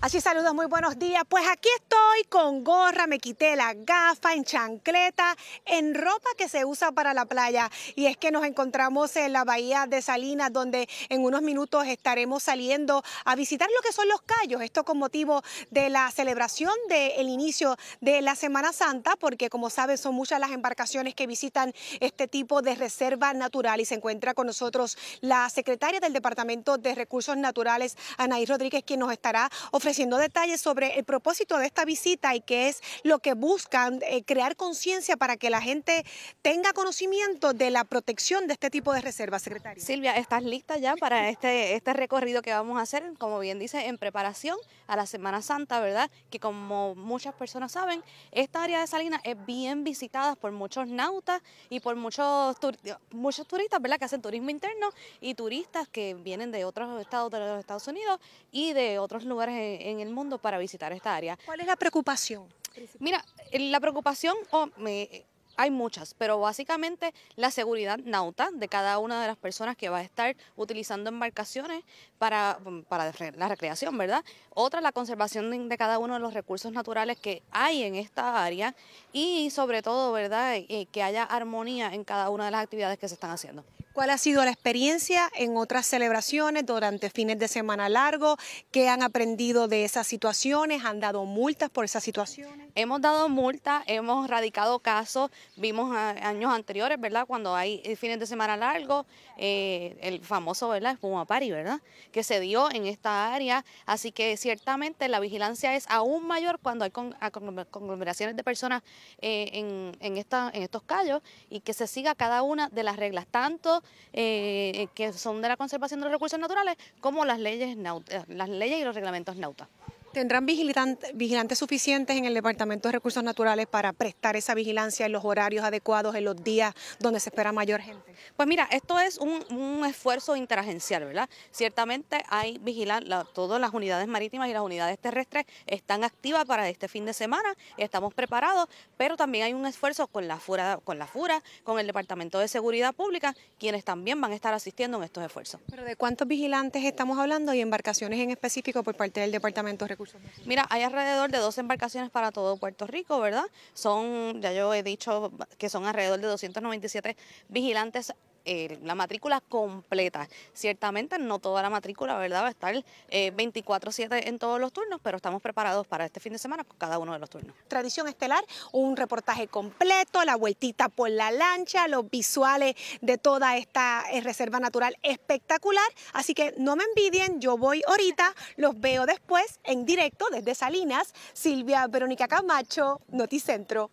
Así saludos, muy buenos días. Pues aquí estoy con gorra, me quité la gafa, en chancleta, en ropa que se usa para la playa. Y es que nos encontramos en la bahía de Salinas, donde en unos minutos estaremos saliendo a visitar lo que son los callos. Esto con motivo de la celebración del inicio de la Semana Santa, porque como saben son muchas las embarcaciones que visitan este tipo de reserva natural. Y se encuentra con nosotros la secretaria del Departamento de Recursos Naturales, Anaí Rodríguez, quien nos estará ofreciendo ofreciendo detalles sobre el propósito de esta visita y qué es lo que buscan eh, crear conciencia para que la gente tenga conocimiento de la protección de este tipo de reservas, secretaria. Silvia, ¿estás lista ya para este, este recorrido que vamos a hacer? Como bien dice, en preparación a la Semana Santa, ¿verdad? Que como muchas personas saben, esta área de Salinas es bien visitada por muchos nautas y por muchos, muchos turistas, ¿verdad? Que hacen turismo interno y turistas que vienen de otros estados de los Estados Unidos y de otros lugares en el mundo para visitar esta área. ¿Cuál es la preocupación? Mira, eh, la preocupación, oh, me, hay muchas, pero básicamente la seguridad nauta de cada una de las personas que va a estar utilizando embarcaciones para, mm, para la recreación, ¿verdad? Otra, la conservación de cada uno de los recursos naturales que hay en esta área y sobre todo, ¿verdad? Eh, que haya armonía en cada una de las actividades que se están haciendo. ¿Cuál ha sido la experiencia en otras celebraciones durante fines de semana largo? ¿Qué han aprendido de esas situaciones? ¿Han dado multas por esas situaciones? Hemos dado multa, hemos radicado casos, vimos años anteriores, ¿verdad? Cuando hay fines de semana largos, eh, el famoso, ¿verdad? Espuma Pari, ¿verdad? Que se dio en esta área. Así que ciertamente la vigilancia es aún mayor cuando hay conglomeraciones de personas eh, en, estos callos y que se siga cada una de las reglas, tanto eh, que son de la conservación de los recursos naturales como las leyes, las leyes y los reglamentos nautas. ¿Tendrán vigilantes suficientes en el Departamento de Recursos Naturales para prestar esa vigilancia en los horarios adecuados, en los días donde se espera mayor gente? Pues mira, esto es un, esfuerzo interagencial, ¿verdad? Ciertamente hay vigilantes, todas las unidades marítimas y las unidades terrestres están activas para este fin de semana, estamos preparados, pero también hay un esfuerzo con la FURA, con, el Departamento de Seguridad Pública, quienes también van a estar asistiendo en estos esfuerzos. ¿Pero de cuántos vigilantes estamos hablando y embarcaciones en específico por parte del Departamento de Recursos Mira, hay alrededor de dos embarcaciones para todo Puerto Rico, ¿verdad? Son, ya yo he dicho que son alrededor de 297 vigilantes eh, la matrícula completa. Ciertamente no toda la matrícula, ¿verdad? Va a estar 24-7 eh, en todos los turnos, pero estamos preparados para este fin de semana con cada uno de los turnos. Tradición Estelar, un reportaje completo, la vueltita por la lancha, los visuales de toda esta eh, reserva natural espectacular. Así que no me envidien, yo voy ahorita, los veo después en directo desde Salinas. Silvia Verónica Camacho, Noticentro